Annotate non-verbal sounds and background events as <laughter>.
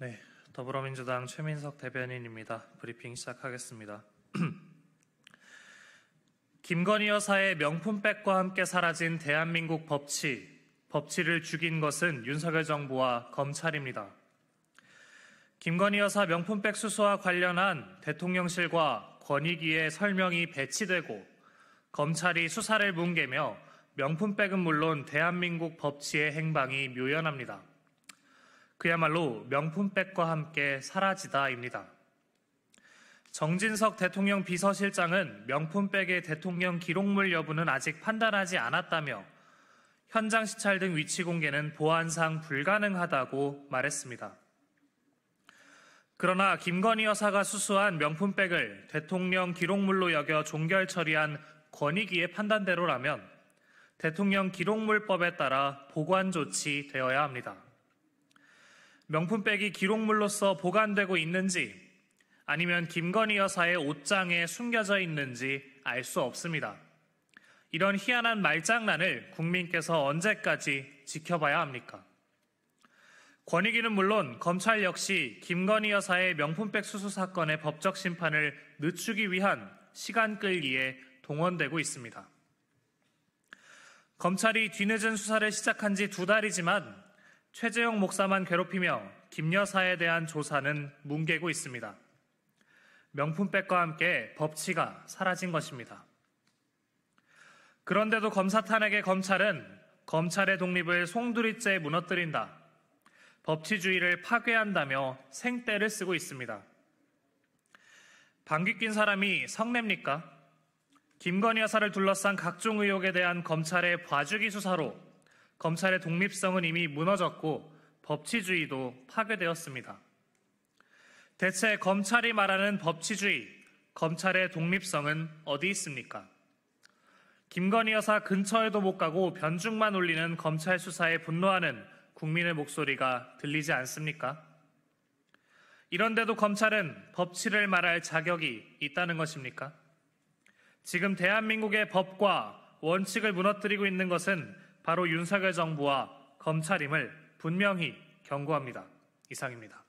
네, 더불어민주당 최민석 대변인입니다. 브리핑 시작하겠습니다. <clears throat> 김건희 여사의 명품백과 함께 사라진 대한민국 법치, 법치를 죽인 것은 윤석열 정부와 검찰입니다. 김건희 여사 명품백 수수와 관련한 대통령실과 권익위의 설명이 배치되고 검찰이 수사를 뭉개며 명품백은 물론 대한민국 법치의 행방이 묘연합니다. 그야말로 명품백과 함께 사라지다입니다. 정진석 대통령 비서실장은 명품백의 대통령 기록물 여부는 아직 판단하지 않았다며 현장 시찰 등 위치 공개는 보안상 불가능하다고 말했습니다. 그러나 김건희 여사가 수수한 명품백을 대통령 기록물로 여겨 종결 처리한 권익위의 판단대로라면 대통령 기록물법에 따라 보관 조치되어야 합니다. 명품백이 기록물로서 보관되고 있는지 아니면 김건희 여사의 옷장에 숨겨져 있는지 알 수 없습니다. 이런 희한한 말장난을 국민께서 언제까지 지켜봐야 합니까? 권익위는 물론 검찰 역시 김건희 여사의 명품백 수수 사건의 법적 심판을 늦추기 위한 시간 끌기에 동원되고 있습니다. 검찰이 뒤늦은 수사를 시작한 지 두 달이지만 최재형 목사만 괴롭히며 김여사에 대한 조사는 뭉개고 있습니다. 명품백과 함께 법치가 사라진 것입니다. 그런데도 검사 탄에게 검찰은 검찰의 독립을 송두리째 무너뜨린다. 법치주의를 파괴한다며 생떼를 쓰고 있습니다. 방귀 낀 사람이 성냅니까? 김건희 여사를 둘러싼 각종 의혹에 대한 검찰의 봐주기 수사로 검찰의 독립성은 이미 무너졌고 법치주의도 파괴되었습니다. 대체 검찰이 말하는 법치주의, 검찰의 독립성은 어디 있습니까? 김건희 여사 근처에도 못 가고 변죽만 울리는 검찰 수사에 분노하는 국민의 목소리가 들리지 않습니까? 이런데도 검찰은 법치를 말할 자격이 있다는 것입니까? 지금 대한민국의 법과 원칙을 무너뜨리고 있는 것은 바로 윤석열 정부와 검찰임을 분명히 경고합니다. 이상입니다.